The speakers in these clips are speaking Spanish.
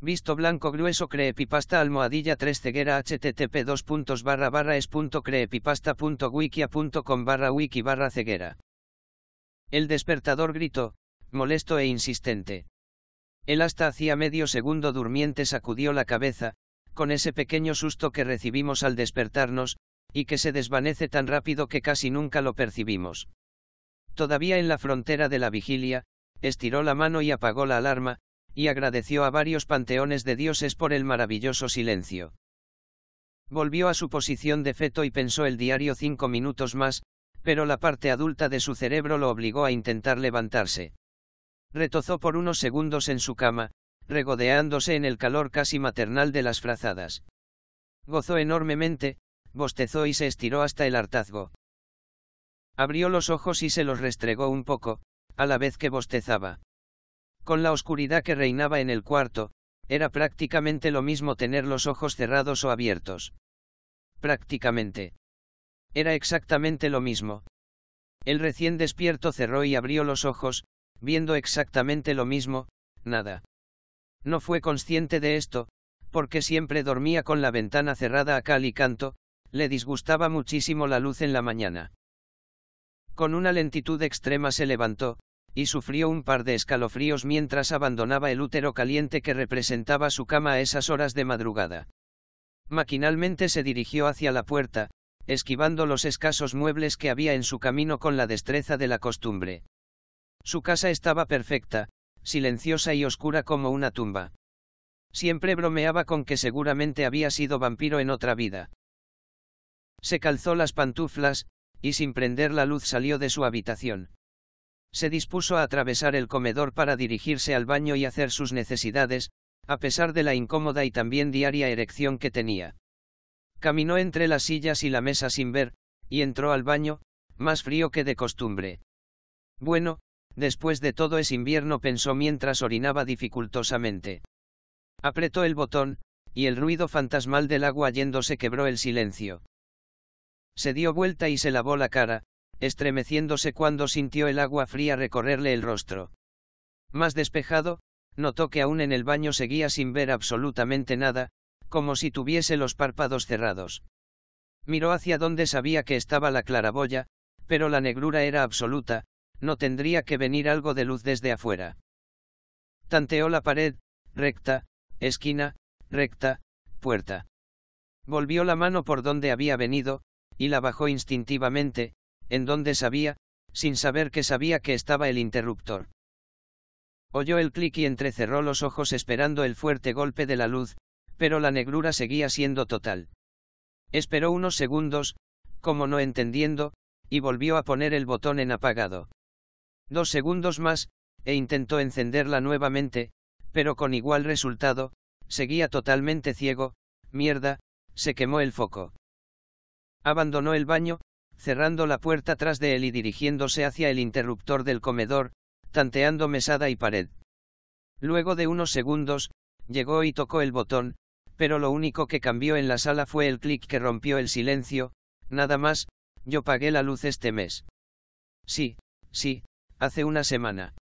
Visto blanco grueso creepipasta almohadilla 3 ceguera http 2 barra barra wiki barra ceguera. El despertador gritó, molesto e insistente. El hasta hacía medio segundo durmiente sacudió la cabeza, con ese pequeño susto que recibimos al despertarnos, y que se desvanece tan rápido que casi nunca lo percibimos. Todavía en la frontera de la vigilia, estiró la mano y apagó la alarma, y agradeció a varios panteones de dioses por el maravilloso silencio. Volvió a su posición de feto y pensó el diario cinco minutos más, pero la parte adulta de su cerebro lo obligó a intentar levantarse. Retozó por unos segundos en su cama, regodeándose en el calor casi maternal de las frazadas. Gozó enormemente, bostezó y se estiró hasta el hartazgo. Abrió los ojos y se los restregó un poco, a la vez que bostezaba. Con la oscuridad que reinaba en el cuarto, era prácticamente lo mismo tener los ojos cerrados o abiertos. Prácticamente. Era exactamente lo mismo. El recién despierto cerró y abrió los ojos, viendo exactamente lo mismo, nada. No fue consciente de esto, porque siempre dormía con la ventana cerrada a cal y canto, le disgustaba muchísimo la luz en la mañana. Con una lentitud extrema se levantó, y sufrió un par de escalofríos mientras abandonaba el útero caliente que representaba su cama a esas horas de madrugada. Maquinalmente se dirigió hacia la puerta, esquivando los escasos muebles que había en su camino con la destreza de la costumbre. Su casa estaba perfecta, silenciosa y oscura como una tumba. Siempre bromeaba con que seguramente había sido vampiro en otra vida. Se calzó las pantuflas, y sin prender la luz salió de su habitación se dispuso a atravesar el comedor para dirigirse al baño y hacer sus necesidades, a pesar de la incómoda y también diaria erección que tenía. Caminó entre las sillas y la mesa sin ver, y entró al baño, más frío que de costumbre. Bueno, después de todo es invierno pensó mientras orinaba dificultosamente. Apretó el botón, y el ruido fantasmal del agua yéndose quebró el silencio. Se dio vuelta y se lavó la cara, estremeciéndose cuando sintió el agua fría recorrerle el rostro. Más despejado, notó que aún en el baño seguía sin ver absolutamente nada, como si tuviese los párpados cerrados. Miró hacia donde sabía que estaba la claraboya, pero la negrura era absoluta, no tendría que venir algo de luz desde afuera. Tanteó la pared, recta, esquina, recta, puerta. Volvió la mano por donde había venido, y la bajó instintivamente, en donde sabía, sin saber que sabía que estaba el interruptor. Oyó el clic y entrecerró los ojos esperando el fuerte golpe de la luz, pero la negrura seguía siendo total. Esperó unos segundos, como no entendiendo, y volvió a poner el botón en apagado. Dos segundos más, e intentó encenderla nuevamente, pero con igual resultado, seguía totalmente ciego, mierda, se quemó el foco. Abandonó el baño, cerrando la puerta tras de él y dirigiéndose hacia el interruptor del comedor, tanteando mesada y pared. Luego de unos segundos, llegó y tocó el botón, pero lo único que cambió en la sala fue el clic que rompió el silencio, nada más, yo pagué la luz este mes. Sí, sí, hace una semana.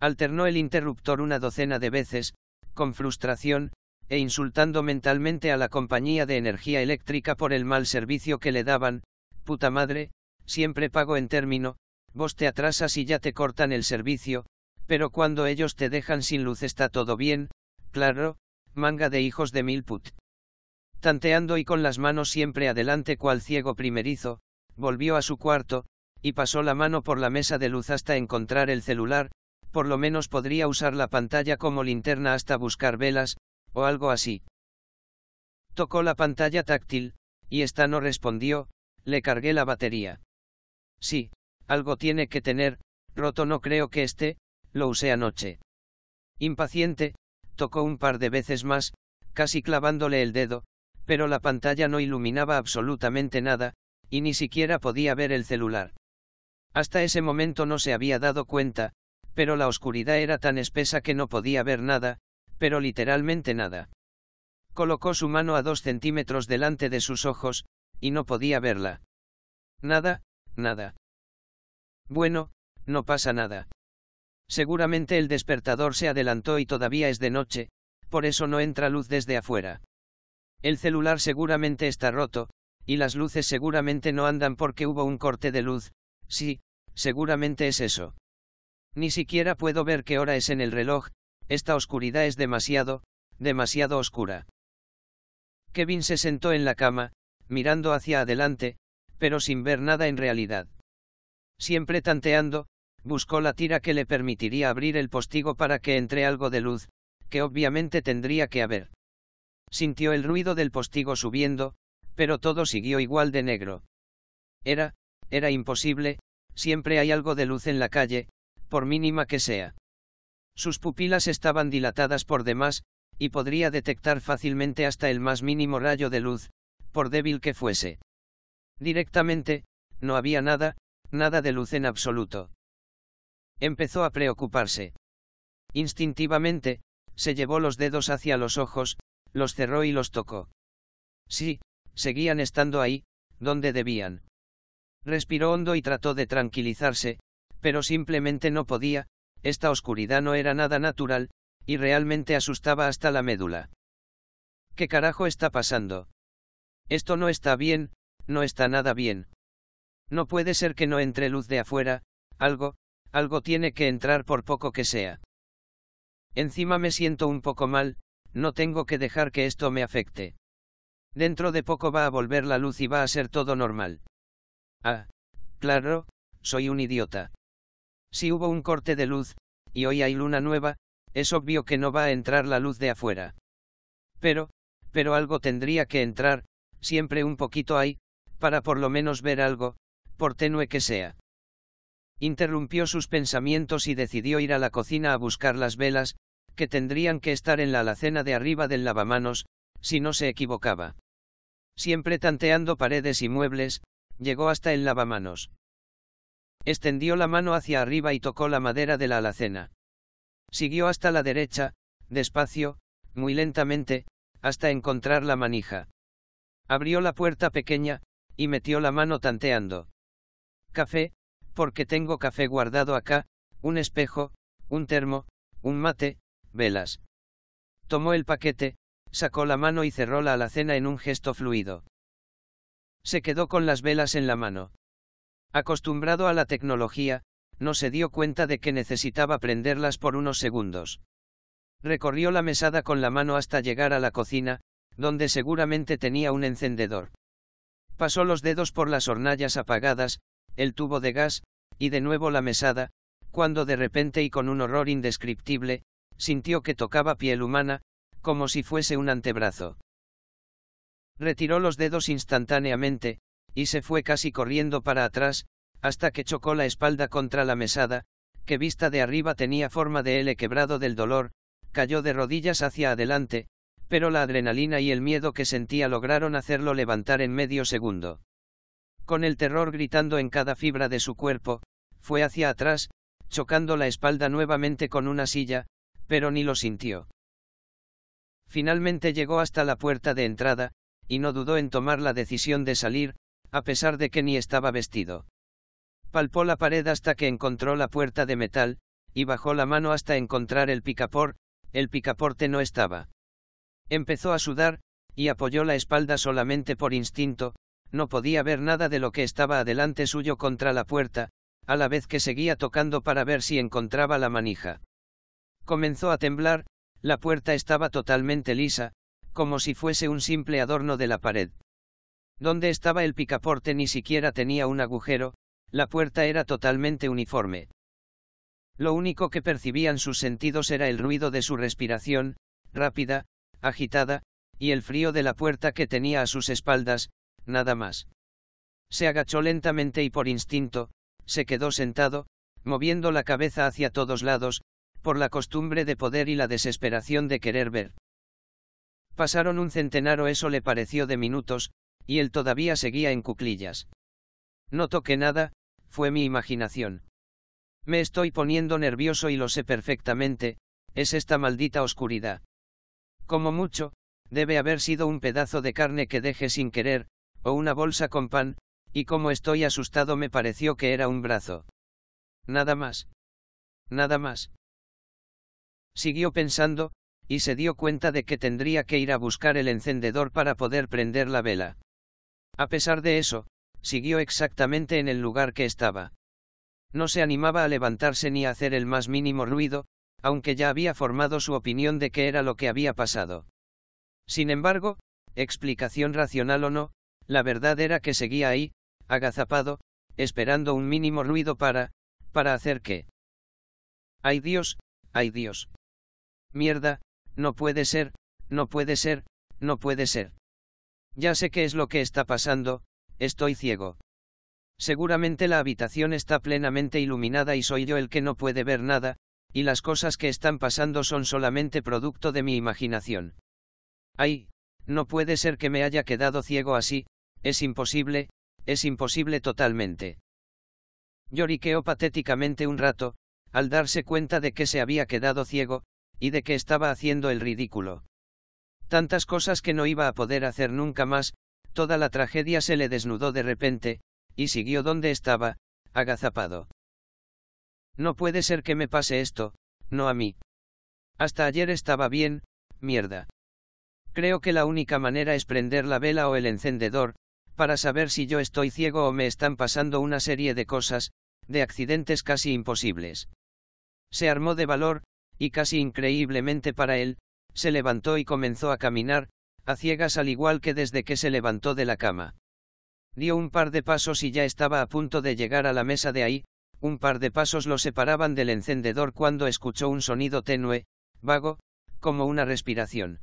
Alternó el interruptor una docena de veces, con frustración, e insultando mentalmente a la compañía de energía eléctrica por el mal servicio que le daban, puta madre, siempre pago en término, vos te atrasas y ya te cortan el servicio, pero cuando ellos te dejan sin luz está todo bien, claro, manga de hijos de mil put. Tanteando y con las manos siempre adelante cual ciego primerizo, volvió a su cuarto, y pasó la mano por la mesa de luz hasta encontrar el celular, por lo menos podría usar la pantalla como linterna hasta buscar velas, o algo así. Tocó la pantalla táctil, y esta no respondió, le cargué la batería. Sí, algo tiene que tener, roto no creo que esté, lo usé anoche. Impaciente, tocó un par de veces más, casi clavándole el dedo, pero la pantalla no iluminaba absolutamente nada, y ni siquiera podía ver el celular. Hasta ese momento no se había dado cuenta, pero la oscuridad era tan espesa que no podía ver nada, pero literalmente nada. Colocó su mano a dos centímetros delante de sus ojos, y no podía verla. Nada, nada. Bueno, no pasa nada. Seguramente el despertador se adelantó y todavía es de noche, por eso no entra luz desde afuera. El celular seguramente está roto, y las luces seguramente no andan porque hubo un corte de luz, sí, seguramente es eso. Ni siquiera puedo ver qué hora es en el reloj, esta oscuridad es demasiado, demasiado oscura. Kevin se sentó en la cama, mirando hacia adelante, pero sin ver nada en realidad. Siempre tanteando, buscó la tira que le permitiría abrir el postigo para que entre algo de luz, que obviamente tendría que haber. Sintió el ruido del postigo subiendo, pero todo siguió igual de negro. Era, era imposible, siempre hay algo de luz en la calle, por mínima que sea. Sus pupilas estaban dilatadas por demás, y podría detectar fácilmente hasta el más mínimo rayo de luz, por débil que fuese. Directamente, no había nada, nada de luz en absoluto. Empezó a preocuparse. Instintivamente, se llevó los dedos hacia los ojos, los cerró y los tocó. Sí, seguían estando ahí, donde debían. Respiró hondo y trató de tranquilizarse, pero simplemente no podía, esta oscuridad no era nada natural, y realmente asustaba hasta la médula. ¿Qué carajo está pasando? Esto no está bien, no está nada bien. No puede ser que no entre luz de afuera, algo, algo tiene que entrar por poco que sea. Encima me siento un poco mal, no tengo que dejar que esto me afecte. Dentro de poco va a volver la luz y va a ser todo normal. Ah, claro, soy un idiota. Si hubo un corte de luz, y hoy hay luna nueva, es obvio que no va a entrar la luz de afuera. Pero, pero algo tendría que entrar, siempre un poquito hay, para por lo menos ver algo, por tenue que sea. Interrumpió sus pensamientos y decidió ir a la cocina a buscar las velas, que tendrían que estar en la alacena de arriba del lavamanos, si no se equivocaba. Siempre tanteando paredes y muebles, llegó hasta el lavamanos. Extendió la mano hacia arriba y tocó la madera de la alacena. Siguió hasta la derecha, despacio, muy lentamente, hasta encontrar la manija. Abrió la puerta pequeña, y metió la mano tanteando. Café, porque tengo café guardado acá, un espejo, un termo, un mate, velas. Tomó el paquete, sacó la mano y cerró la alacena en un gesto fluido. Se quedó con las velas en la mano. Acostumbrado a la tecnología, no se dio cuenta de que necesitaba prenderlas por unos segundos. Recorrió la mesada con la mano hasta llegar a la cocina, donde seguramente tenía un encendedor. Pasó los dedos por las hornallas apagadas, el tubo de gas, y de nuevo la mesada, cuando de repente y con un horror indescriptible, sintió que tocaba piel humana, como si fuese un antebrazo. Retiró los dedos instantáneamente, y se fue casi corriendo para atrás, hasta que chocó la espalda contra la mesada, que vista de arriba tenía forma de L quebrado del dolor, cayó de rodillas hacia adelante, pero la adrenalina y el miedo que sentía lograron hacerlo levantar en medio segundo. Con el terror gritando en cada fibra de su cuerpo, fue hacia atrás, chocando la espalda nuevamente con una silla, pero ni lo sintió. Finalmente llegó hasta la puerta de entrada, y no dudó en tomar la decisión de salir, a pesar de que ni estaba vestido. Palpó la pared hasta que encontró la puerta de metal, y bajó la mano hasta encontrar el picaporte, el picaporte no estaba. Empezó a sudar, y apoyó la espalda solamente por instinto, no podía ver nada de lo que estaba adelante suyo contra la puerta, a la vez que seguía tocando para ver si encontraba la manija. Comenzó a temblar, la puerta estaba totalmente lisa, como si fuese un simple adorno de la pared. Donde estaba el picaporte ni siquiera tenía un agujero, la puerta era totalmente uniforme. Lo único que percibían sus sentidos era el ruido de su respiración, rápida, agitada, y el frío de la puerta que tenía a sus espaldas, nada más. Se agachó lentamente y por instinto, se quedó sentado, moviendo la cabeza hacia todos lados, por la costumbre de poder y la desesperación de querer ver. Pasaron un centenar o eso le pareció de minutos, y él todavía seguía en cuclillas. No toqué nada, fue mi imaginación. Me estoy poniendo nervioso y lo sé perfectamente, es esta maldita oscuridad. Como mucho, debe haber sido un pedazo de carne que dejé sin querer, o una bolsa con pan, y como estoy asustado me pareció que era un brazo. Nada más. Nada más. Siguió pensando, y se dio cuenta de que tendría que ir a buscar el encendedor para poder prender la vela. A pesar de eso, siguió exactamente en el lugar que estaba. No se animaba a levantarse ni a hacer el más mínimo ruido, aunque ya había formado su opinión de qué era lo que había pasado. Sin embargo, explicación racional o no, la verdad era que seguía ahí, agazapado, esperando un mínimo ruido para, para hacer qué? ¡Ay Dios! ¡Ay Dios! Mierda, no puede ser, no puede ser, no puede ser. Ya sé qué es lo que está pasando, estoy ciego. Seguramente la habitación está plenamente iluminada y soy yo el que no puede ver nada, y las cosas que están pasando son solamente producto de mi imaginación. Ay, no puede ser que me haya quedado ciego así, es imposible, es imposible totalmente. Lloriqueó patéticamente un rato, al darse cuenta de que se había quedado ciego, y de que estaba haciendo el ridículo. Tantas cosas que no iba a poder hacer nunca más, toda la tragedia se le desnudó de repente, y siguió donde estaba, agazapado. No puede ser que me pase esto, no a mí. Hasta ayer estaba bien, mierda. Creo que la única manera es prender la vela o el encendedor, para saber si yo estoy ciego o me están pasando una serie de cosas, de accidentes casi imposibles. Se armó de valor, y casi increíblemente para él, se levantó y comenzó a caminar, a ciegas al igual que desde que se levantó de la cama. Dio un par de pasos y ya estaba a punto de llegar a la mesa de ahí, un par de pasos lo separaban del encendedor cuando escuchó un sonido tenue, vago, como una respiración.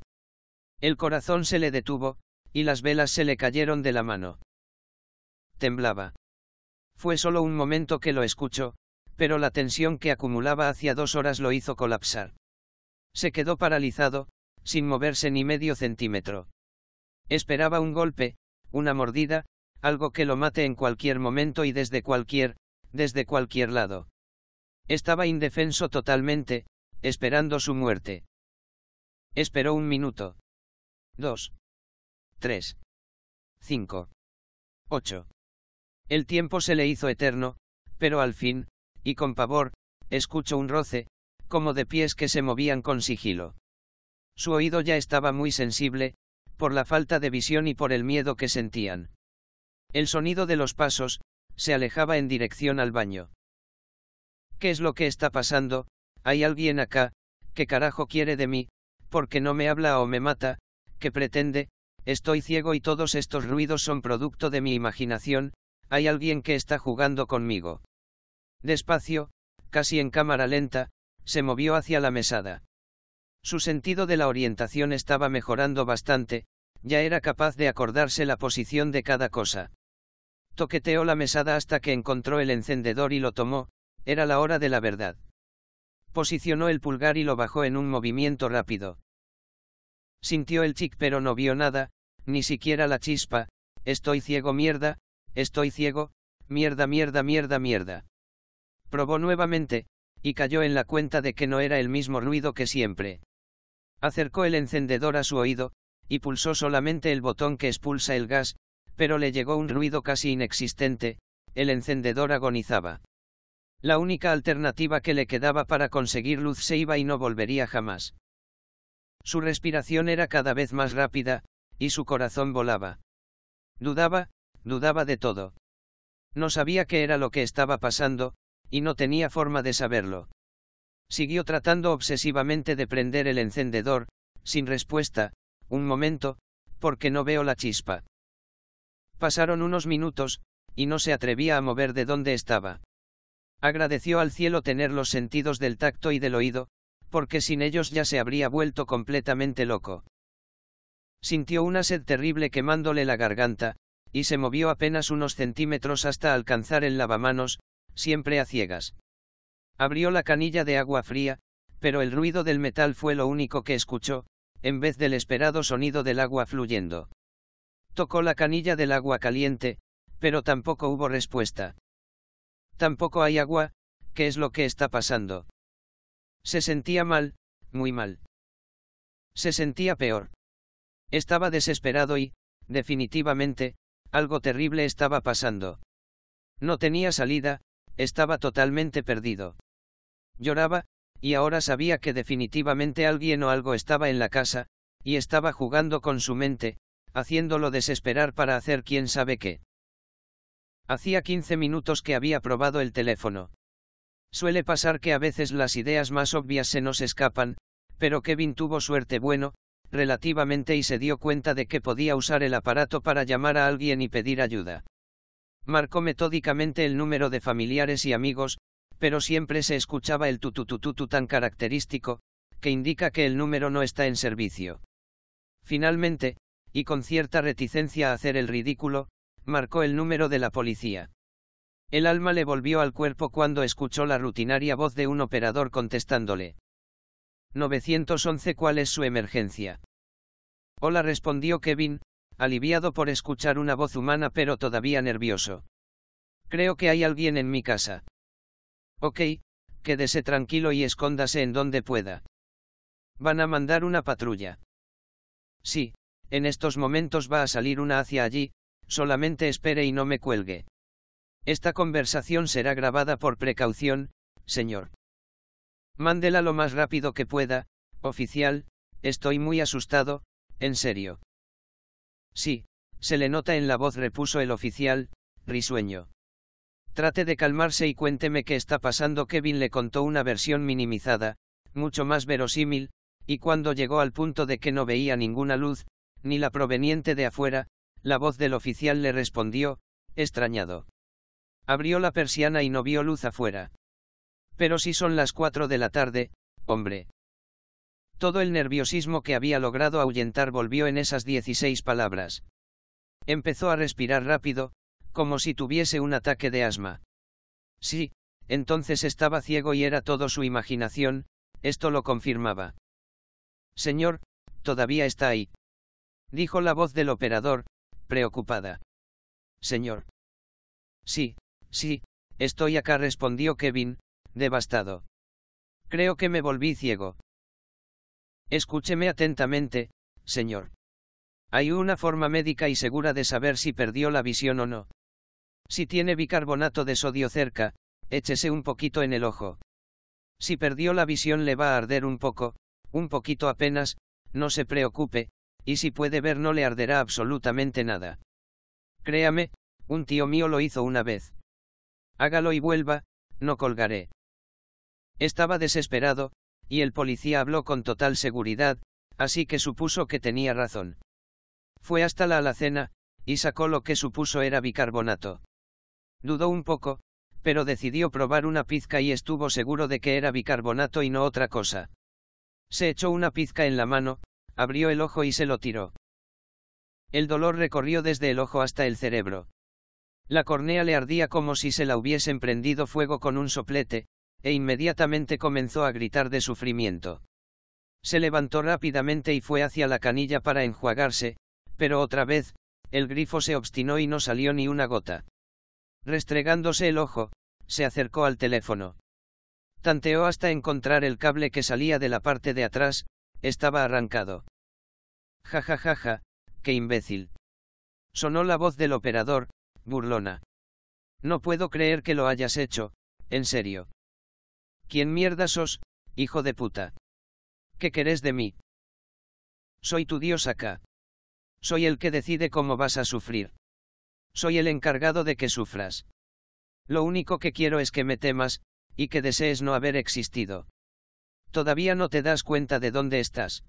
El corazón se le detuvo, y las velas se le cayeron de la mano. Temblaba. Fue solo un momento que lo escuchó, pero la tensión que acumulaba hacía dos horas lo hizo colapsar. Se quedó paralizado, sin moverse ni medio centímetro. Esperaba un golpe, una mordida, algo que lo mate en cualquier momento y desde cualquier desde cualquier lado. Estaba indefenso totalmente, esperando su muerte. Esperó un minuto. Dos. Tres. Cinco. Ocho. El tiempo se le hizo eterno, pero al fin, y con pavor, escuchó un roce, como de pies que se movían con sigilo. Su oído ya estaba muy sensible, por la falta de visión y por el miedo que sentían. El sonido de los pasos, se alejaba en dirección al baño. ¿Qué es lo que está pasando? Hay alguien acá, ¿qué carajo quiere de mí? Porque no me habla o me mata? ¿Qué pretende? Estoy ciego y todos estos ruidos son producto de mi imaginación, hay alguien que está jugando conmigo. Despacio, casi en cámara lenta, se movió hacia la mesada. Su sentido de la orientación estaba mejorando bastante, ya era capaz de acordarse la posición de cada cosa. Toqueteó la mesada hasta que encontró el encendedor y lo tomó, era la hora de la verdad. Posicionó el pulgar y lo bajó en un movimiento rápido. Sintió el chic pero no vio nada, ni siquiera la chispa, estoy ciego mierda, estoy ciego, mierda mierda mierda mierda. Probó nuevamente, y cayó en la cuenta de que no era el mismo ruido que siempre. Acercó el encendedor a su oído, y pulsó solamente el botón que expulsa el gas, pero le llegó un ruido casi inexistente, el encendedor agonizaba. La única alternativa que le quedaba para conseguir luz se iba y no volvería jamás. Su respiración era cada vez más rápida, y su corazón volaba. Dudaba, dudaba de todo. No sabía qué era lo que estaba pasando, y no tenía forma de saberlo. Siguió tratando obsesivamente de prender el encendedor, sin respuesta, un momento, porque no veo la chispa. Pasaron unos minutos, y no se atrevía a mover de donde estaba. Agradeció al cielo tener los sentidos del tacto y del oído, porque sin ellos ya se habría vuelto completamente loco. Sintió una sed terrible quemándole la garganta, y se movió apenas unos centímetros hasta alcanzar el lavamanos, siempre a ciegas. Abrió la canilla de agua fría, pero el ruido del metal fue lo único que escuchó, en vez del esperado sonido del agua fluyendo. Tocó la canilla del agua caliente, pero tampoco hubo respuesta. Tampoco hay agua, ¿qué es lo que está pasando? Se sentía mal, muy mal. Se sentía peor. Estaba desesperado y, definitivamente, algo terrible estaba pasando. No tenía salida, estaba totalmente perdido. Lloraba, y ahora sabía que definitivamente alguien o algo estaba en la casa, y estaba jugando con su mente, haciéndolo desesperar para hacer quién sabe qué. Hacía 15 minutos que había probado el teléfono. Suele pasar que a veces las ideas más obvias se nos escapan, pero Kevin tuvo suerte bueno, relativamente y se dio cuenta de que podía usar el aparato para llamar a alguien y pedir ayuda. Marcó metódicamente el número de familiares y amigos, pero siempre se escuchaba el tututututu tan característico, que indica que el número no está en servicio. Finalmente, y con cierta reticencia a hacer el ridículo, marcó el número de la policía. El alma le volvió al cuerpo cuando escuchó la rutinaria voz de un operador contestándole. 911 ¿Cuál es su emergencia? Hola respondió Kevin, aliviado por escuchar una voz humana pero todavía nervioso. Creo que hay alguien en mi casa. Ok, quédese tranquilo y escóndase en donde pueda. Van a mandar una patrulla. Sí, en estos momentos va a salir una hacia allí, solamente espere y no me cuelgue. Esta conversación será grabada por precaución, señor. Mándela lo más rápido que pueda, oficial, estoy muy asustado, en serio. Sí, se le nota en la voz, repuso el oficial, risueño. Trate de calmarse y cuénteme qué está pasando. Kevin le contó una versión minimizada, mucho más verosímil, y cuando llegó al punto de que no veía ninguna luz, ni la proveniente de afuera, la voz del oficial le respondió, extrañado. Abrió la persiana y no vio luz afuera. Pero si son las cuatro de la tarde, hombre. Todo el nerviosismo que había logrado ahuyentar volvió en esas dieciséis palabras. Empezó a respirar rápido, como si tuviese un ataque de asma. Sí, entonces estaba ciego y era todo su imaginación, esto lo confirmaba. Señor, todavía está ahí dijo la voz del operador, preocupada. Señor. Sí, sí, estoy acá, respondió Kevin, devastado. Creo que me volví ciego. Escúcheme atentamente, señor. Hay una forma médica y segura de saber si perdió la visión o no. Si tiene bicarbonato de sodio cerca, échese un poquito en el ojo. Si perdió la visión le va a arder un poco, un poquito apenas, no se preocupe, y si puede ver no le arderá absolutamente nada. Créame, un tío mío lo hizo una vez. Hágalo y vuelva, no colgaré. Estaba desesperado, y el policía habló con total seguridad, así que supuso que tenía razón. Fue hasta la alacena, y sacó lo que supuso era bicarbonato. Dudó un poco, pero decidió probar una pizca y estuvo seguro de que era bicarbonato y no otra cosa. Se echó una pizca en la mano, abrió el ojo y se lo tiró. El dolor recorrió desde el ojo hasta el cerebro. La cornea le ardía como si se la hubiesen prendido fuego con un soplete, e inmediatamente comenzó a gritar de sufrimiento. Se levantó rápidamente y fue hacia la canilla para enjuagarse, pero otra vez, el grifo se obstinó y no salió ni una gota. Restregándose el ojo, se acercó al teléfono. Tanteó hasta encontrar el cable que salía de la parte de atrás, estaba arrancado. Ja ja ja ja, qué imbécil. Sonó la voz del operador, burlona. No puedo creer que lo hayas hecho, en serio. ¿Quién mierda sos, hijo de puta? ¿Qué querés de mí? Soy tu dios acá. Soy el que decide cómo vas a sufrir. Soy el encargado de que sufras. Lo único que quiero es que me temas, y que desees no haber existido. Todavía no te das cuenta de dónde estás.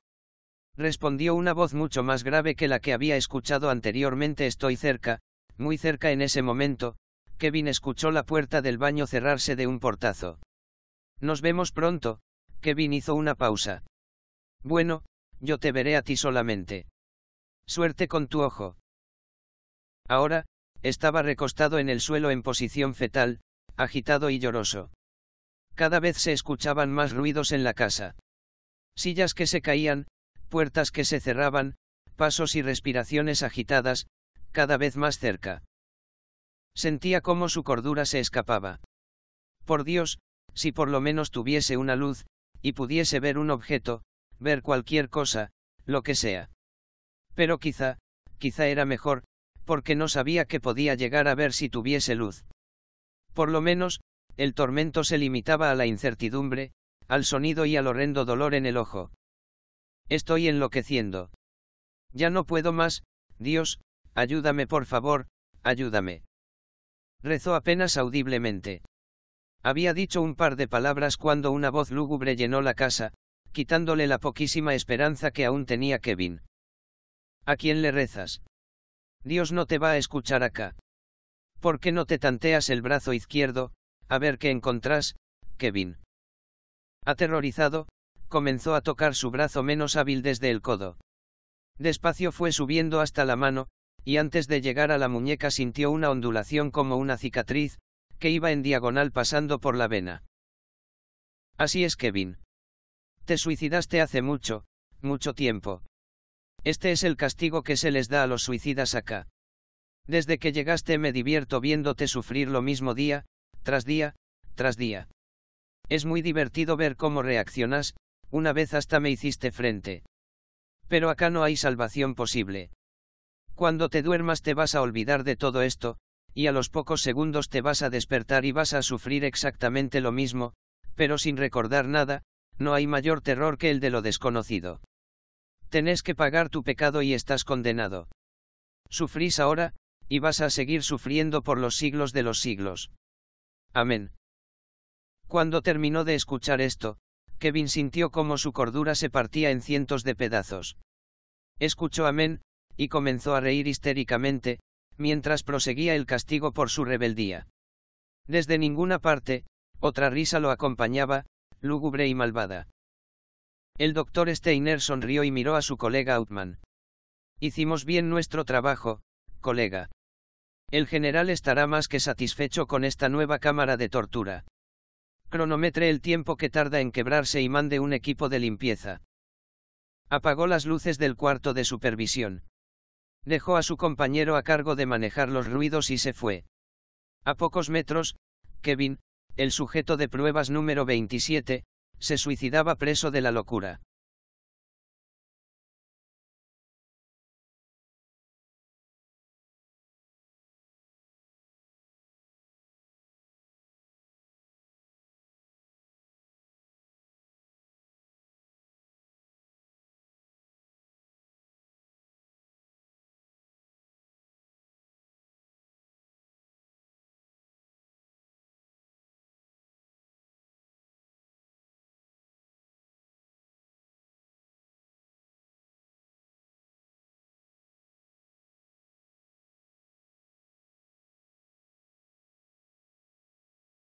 Respondió una voz mucho más grave que la que había escuchado anteriormente. Estoy cerca, muy cerca en ese momento, Kevin escuchó la puerta del baño cerrarse de un portazo. Nos vemos pronto, Kevin hizo una pausa. Bueno, yo te veré a ti solamente. Suerte con tu ojo. Ahora, estaba recostado en el suelo en posición fetal, agitado y lloroso. Cada vez se escuchaban más ruidos en la casa. Sillas que se caían, puertas que se cerraban, pasos y respiraciones agitadas, cada vez más cerca. Sentía cómo su cordura se escapaba. Por Dios, si por lo menos tuviese una luz, y pudiese ver un objeto, ver cualquier cosa, lo que sea. Pero quizá, quizá era mejor, porque no sabía que podía llegar a ver si tuviese luz. Por lo menos, el tormento se limitaba a la incertidumbre, al sonido y al horrendo dolor en el ojo. Estoy enloqueciendo. Ya no puedo más, Dios, ayúdame por favor, ayúdame. Rezó apenas audiblemente. Había dicho un par de palabras cuando una voz lúgubre llenó la casa, quitándole la poquísima esperanza que aún tenía Kevin. ¿A quién le rezas? Dios no te va a escuchar acá. ¿Por qué no te tanteas el brazo izquierdo, a ver qué encontrás, Kevin. Aterrorizado, comenzó a tocar su brazo menos hábil desde el codo. Despacio fue subiendo hasta la mano, y antes de llegar a la muñeca sintió una ondulación como una cicatriz, que iba en diagonal pasando por la vena. Así es, Kevin. Te suicidaste hace mucho, mucho tiempo. Este es el castigo que se les da a los suicidas acá. Desde que llegaste me divierto viéndote sufrir lo mismo día, tras día, tras día. Es muy divertido ver cómo reaccionas, una vez hasta me hiciste frente. Pero acá no hay salvación posible. Cuando te duermas te vas a olvidar de todo esto, y a los pocos segundos te vas a despertar y vas a sufrir exactamente lo mismo, pero sin recordar nada, no hay mayor terror que el de lo desconocido. Tenés que pagar tu pecado y estás condenado. Sufrís ahora, y vas a seguir sufriendo por los siglos de los siglos. Amén. Cuando terminó de escuchar esto, Kevin sintió como su cordura se partía en cientos de pedazos. Escuchó amén, y comenzó a reír histéricamente, mientras proseguía el castigo por su rebeldía. Desde ninguna parte, otra risa lo acompañaba, lúgubre y malvada. El doctor Steiner sonrió y miró a su colega Outman. Hicimos bien nuestro trabajo, colega. El general estará más que satisfecho con esta nueva cámara de tortura. Cronometre el tiempo que tarda en quebrarse y mande un equipo de limpieza. Apagó las luces del cuarto de supervisión. Dejó a su compañero a cargo de manejar los ruidos y se fue. A pocos metros, Kevin, el sujeto de pruebas número 27, se suicidaba preso de la locura.